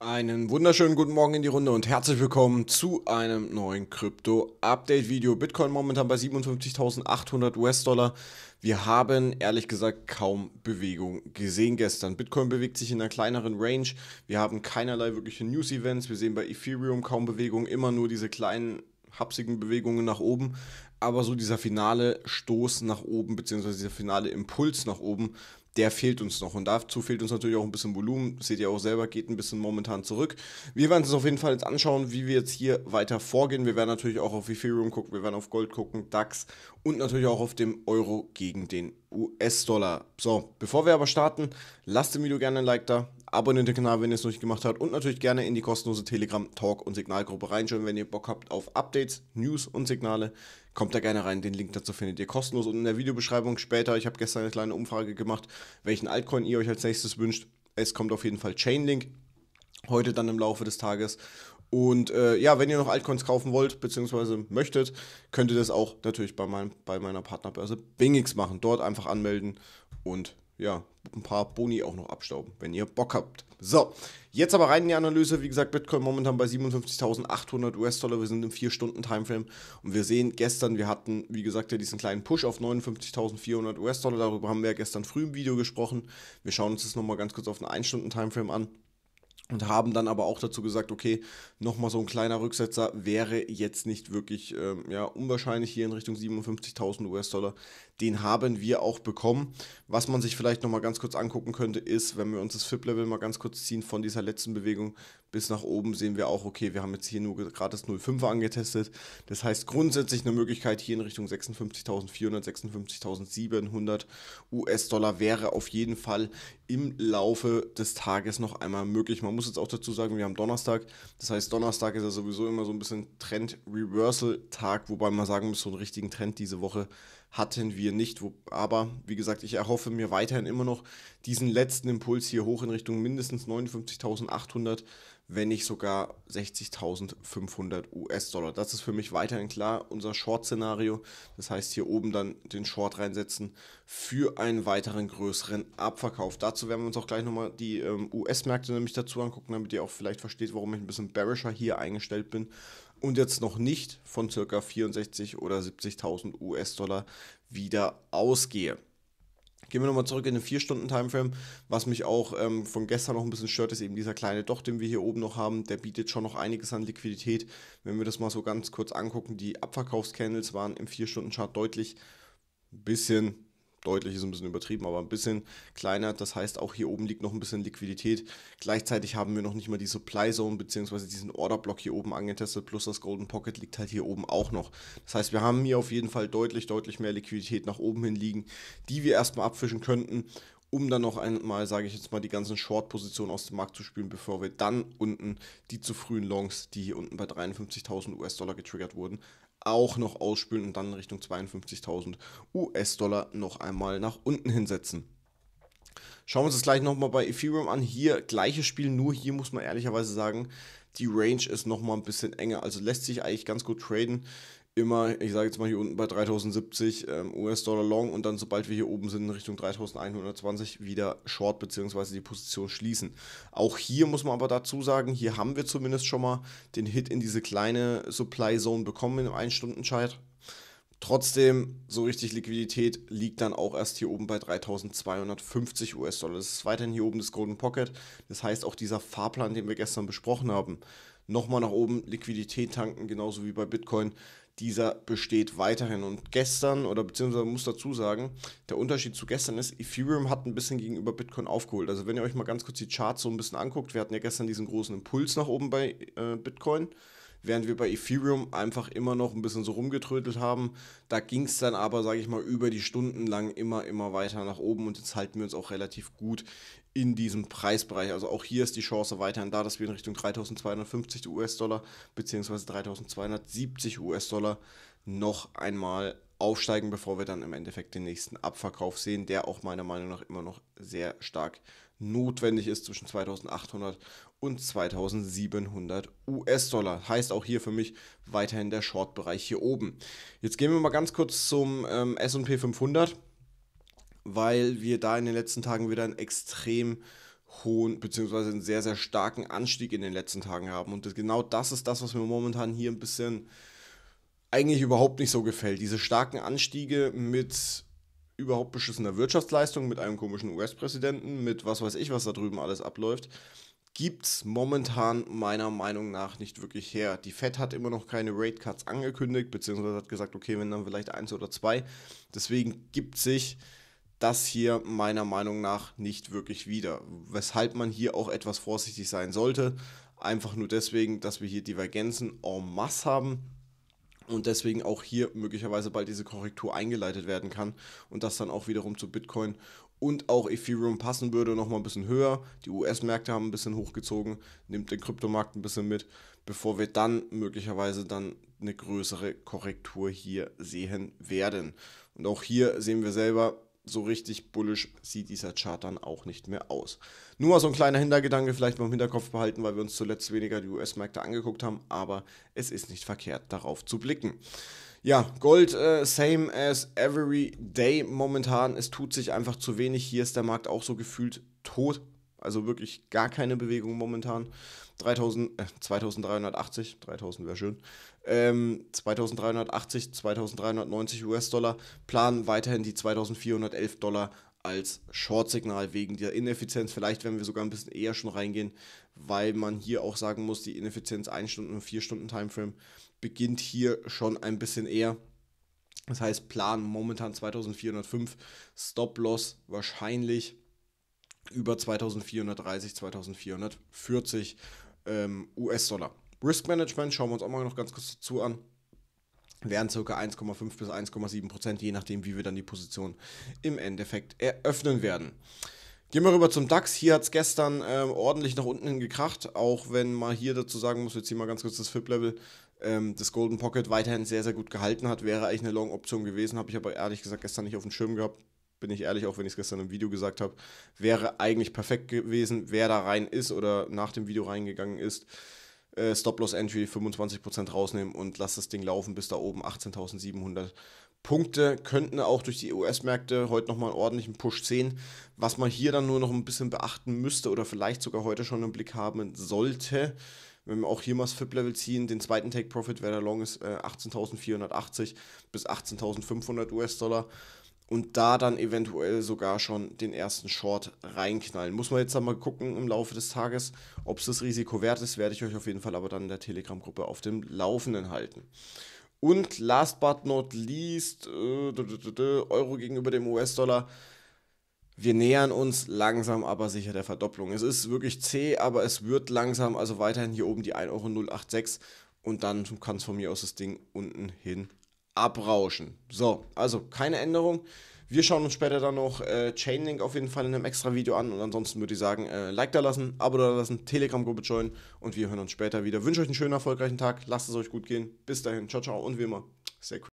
Einen wunderschönen guten Morgen in die Runde und herzlich willkommen zu einem neuen Krypto-Update-Video. Bitcoin momentan bei 57.800 US-Dollar. Wir haben ehrlich gesagt kaum Bewegung gesehen gestern. Bitcoin bewegt sich in einer kleineren Range. Wir haben keinerlei wirkliche News-Events. Wir sehen bei Ethereum kaum Bewegung, immer nur diese kleinen hapsigen Bewegungen nach oben. Aber so dieser finale Stoß nach oben, beziehungsweise dieser finale Impuls nach oben der fehlt uns noch. Und dazu fehlt uns natürlich auch ein bisschen Volumen. seht ihr auch selber, geht ein bisschen momentan zurück. Wir werden uns auf jeden Fall jetzt anschauen, wie wir jetzt hier weiter vorgehen. Wir werden natürlich auch auf Ethereum gucken, wir werden auf Gold gucken, DAX und natürlich auch auf dem Euro gegen den US-Dollar. So, bevor wir aber starten, lasst dem Video gerne ein Like da abonniert den Kanal, wenn ihr es noch nicht gemacht habt und natürlich gerne in die kostenlose Telegram Talk und Signalgruppe reinschauen, wenn ihr Bock habt auf Updates, News und Signale. Kommt da gerne rein, den Link dazu findet ihr kostenlos und in der Videobeschreibung später. Ich habe gestern eine kleine Umfrage gemacht, welchen Altcoin ihr euch als nächstes wünscht. Es kommt auf jeden Fall Chainlink heute dann im Laufe des Tages. Und äh, ja, wenn ihr noch Altcoins kaufen wollt, bzw. möchtet, könnt ihr das auch natürlich bei, mein, bei meiner Partnerbörse Bingix machen. Dort einfach anmelden und ja, ein paar Boni auch noch abstauben, wenn ihr Bock habt. So, jetzt aber rein in die Analyse. Wie gesagt, Bitcoin momentan bei 57.800 US-Dollar. Wir sind im 4-Stunden-Timeframe und wir sehen gestern, wir hatten, wie gesagt, ja diesen kleinen Push auf 59.400 US-Dollar. Darüber haben wir ja gestern früh im Video gesprochen. Wir schauen uns das nochmal ganz kurz auf den 1-Stunden-Timeframe an. Und haben dann aber auch dazu gesagt, okay, nochmal so ein kleiner Rücksetzer wäre jetzt nicht wirklich ähm, ja, unwahrscheinlich hier in Richtung 57.000 US-Dollar den haben wir auch bekommen. Was man sich vielleicht nochmal ganz kurz angucken könnte, ist, wenn wir uns das FIP-Level mal ganz kurz ziehen, von dieser letzten Bewegung bis nach oben sehen wir auch, okay, wir haben jetzt hier nur gratis 05 angetestet. Das heißt grundsätzlich eine Möglichkeit hier in Richtung 56.400, 56.700 US-Dollar wäre auf jeden Fall im Laufe des Tages noch einmal möglich. Man muss jetzt auch dazu sagen, wir haben Donnerstag. Das heißt, Donnerstag ist ja sowieso immer so ein bisschen Trend-Reversal-Tag, wobei man sagen muss, so einen richtigen Trend diese Woche hatten wir hier nicht. Wo, aber wie gesagt, ich erhoffe mir weiterhin immer noch diesen letzten Impuls hier hoch in Richtung mindestens 59.800, wenn nicht sogar 60.500 US-Dollar. Das ist für mich weiterhin klar unser Short-Szenario. Das heißt, hier oben dann den Short reinsetzen für einen weiteren größeren Abverkauf. Dazu werden wir uns auch gleich nochmal die ähm, US-Märkte nämlich dazu angucken, damit ihr auch vielleicht versteht, warum ich ein bisschen bearischer hier eingestellt bin und jetzt noch nicht von circa 64 oder 70.000 US-Dollar wieder ausgehe. Gehen wir nochmal zurück in den 4-Stunden-Timeframe. Was mich auch ähm, von gestern noch ein bisschen stört, ist eben dieser kleine Doch, den wir hier oben noch haben. Der bietet schon noch einiges an Liquidität. Wenn wir das mal so ganz kurz angucken, die Abverkaufscandles waren im 4-Stunden-Chart deutlich ein bisschen deutlich ist ein bisschen übertrieben, aber ein bisschen kleiner. Das heißt, auch hier oben liegt noch ein bisschen Liquidität. Gleichzeitig haben wir noch nicht mal die Supply Zone bzw. diesen Order Block hier oben angetestet, plus das Golden Pocket liegt halt hier oben auch noch. Das heißt, wir haben hier auf jeden Fall deutlich, deutlich mehr Liquidität nach oben hin liegen, die wir erstmal abfischen könnten um dann noch einmal, sage ich jetzt mal, die ganzen Short-Positionen aus dem Markt zu spielen, bevor wir dann unten die zu frühen Longs, die hier unten bei 53.000 US-Dollar getriggert wurden, auch noch ausspülen und dann Richtung 52.000 US-Dollar noch einmal nach unten hinsetzen. Schauen wir uns das gleich nochmal bei Ethereum an. Hier gleiches Spiel, nur hier muss man ehrlicherweise sagen, die Range ist nochmal ein bisschen enger. Also lässt sich eigentlich ganz gut traden immer, ich sage jetzt mal hier unten bei 3070 ähm, US-Dollar Long und dann, sobald wir hier oben sind, in Richtung 3120 wieder Short bzw. die Position schließen. Auch hier muss man aber dazu sagen, hier haben wir zumindest schon mal den Hit in diese kleine Supply Zone bekommen im 1-Stunden-Chart. Trotzdem, so richtig Liquidität liegt dann auch erst hier oben bei 3250 US-Dollar. Das ist weiterhin hier oben das Golden Pocket. Das heißt, auch dieser Fahrplan, den wir gestern besprochen haben, nochmal nach oben Liquidität tanken, genauso wie bei Bitcoin dieser besteht weiterhin. Und gestern, oder beziehungsweise muss dazu sagen, der Unterschied zu gestern ist, Ethereum hat ein bisschen gegenüber Bitcoin aufgeholt. Also wenn ihr euch mal ganz kurz die Charts so ein bisschen anguckt, wir hatten ja gestern diesen großen Impuls nach oben bei äh, Bitcoin während wir bei Ethereum einfach immer noch ein bisschen so rumgetrödelt haben. Da ging es dann aber, sage ich mal, über die Stunden lang immer, immer weiter nach oben und jetzt halten wir uns auch relativ gut in diesem Preisbereich. Also auch hier ist die Chance weiterhin da, dass wir in Richtung 3250 US-Dollar bzw. 3270 US-Dollar noch einmal aufsteigen, bevor wir dann im Endeffekt den nächsten Abverkauf sehen, der auch meiner Meinung nach immer noch sehr stark notwendig ist zwischen 2800 und 2700 US-Dollar. Heißt auch hier für mich weiterhin der Short-Bereich hier oben. Jetzt gehen wir mal ganz kurz zum ähm, SP 500, weil wir da in den letzten Tagen wieder einen extrem hohen beziehungsweise einen sehr, sehr starken Anstieg in den letzten Tagen haben. Und das, genau das ist das, was wir momentan hier ein bisschen eigentlich überhaupt nicht so gefällt. Diese starken Anstiege mit überhaupt beschissener Wirtschaftsleistung, mit einem komischen US-Präsidenten, mit was weiß ich, was da drüben alles abläuft, gibt es momentan meiner Meinung nach nicht wirklich her. Die Fed hat immer noch keine Rate Cuts angekündigt, beziehungsweise hat gesagt, okay, wenn dann vielleicht eins oder zwei. Deswegen gibt sich das hier meiner Meinung nach nicht wirklich wieder. Weshalb man hier auch etwas vorsichtig sein sollte. Einfach nur deswegen, dass wir hier Divergenzen en masse haben und deswegen auch hier möglicherweise bald diese Korrektur eingeleitet werden kann und das dann auch wiederum zu Bitcoin und auch Ethereum passen würde, nochmal ein bisschen höher. Die US-Märkte haben ein bisschen hochgezogen, nimmt den Kryptomarkt ein bisschen mit, bevor wir dann möglicherweise dann eine größere Korrektur hier sehen werden. Und auch hier sehen wir selber, so richtig bullisch sieht dieser Chart dann auch nicht mehr aus. Nur mal so ein kleiner Hintergedanke, vielleicht mal im Hinterkopf behalten, weil wir uns zuletzt weniger die US-Märkte angeguckt haben, aber es ist nicht verkehrt, darauf zu blicken. Ja, Gold, äh, same as every day momentan. Es tut sich einfach zu wenig. Hier ist der Markt auch so gefühlt tot. Also wirklich gar keine Bewegung momentan. 3000, äh, 2380, 3000 wäre schön, ähm, 2380, 2390 US-Dollar, planen weiterhin die 2411 Dollar als Short-Signal wegen der Ineffizienz. Vielleicht werden wir sogar ein bisschen eher schon reingehen, weil man hier auch sagen muss, die Ineffizienz 1 Stunden und 4 Stunden Timeframe beginnt hier schon ein bisschen eher. Das heißt, planen momentan 2405, Stop-Loss wahrscheinlich über 2430, 2440 ähm, US-Dollar. Risk Management schauen wir uns auch mal noch ganz kurz dazu an. Wären ca. 1,5 bis 1,7 Prozent, je nachdem, wie wir dann die Position im Endeffekt eröffnen werden. Gehen wir rüber zum DAX. Hier hat es gestern ähm, ordentlich nach unten hin gekracht, auch wenn man hier dazu sagen muss, jetzt hier mal ganz kurz das FIP-Level, ähm, das Golden Pocket weiterhin sehr, sehr gut gehalten hat. Wäre eigentlich eine Long-Option gewesen, habe ich aber ehrlich gesagt gestern nicht auf dem Schirm gehabt bin ich ehrlich, auch wenn ich es gestern im Video gesagt habe, wäre eigentlich perfekt gewesen, wer da rein ist oder nach dem Video reingegangen ist. Äh, Stop-Loss-Entry 25% rausnehmen und lass das Ding laufen bis da oben 18.700 Punkte. Könnten auch durch die US-Märkte heute nochmal einen ordentlichen Push sehen. Was man hier dann nur noch ein bisschen beachten müsste oder vielleicht sogar heute schon im Blick haben sollte, wenn wir auch hier mal das FIP-Level ziehen, den zweiten Take-Profit, wer da long ist, äh, 18.480 bis 18.500 US-Dollar und da dann eventuell sogar schon den ersten Short reinknallen. Muss man jetzt dann mal gucken im Laufe des Tages, ob es das Risiko wert ist, werde ich euch auf jeden Fall aber dann in der Telegram-Gruppe auf dem Laufenden halten. Und last but not least, äh, Euro gegenüber dem US-Dollar. Wir nähern uns langsam aber sicher der Verdopplung. Es ist wirklich zäh, aber es wird langsam, also weiterhin hier oben die 1,086 Euro und dann kann es von mir aus das Ding unten hin abrauschen. So, also keine Änderung. Wir schauen uns später dann noch äh, Chainlink auf jeden Fall in einem extra Video an. Und ansonsten würde ich sagen, äh, Like da lassen, Abo da lassen, Telegram-Gruppe joinen und wir hören uns später wieder. Wünsche euch einen schönen, erfolgreichen Tag. Lasst es euch gut gehen. Bis dahin. Ciao, ciao und wie immer, sehr crazy.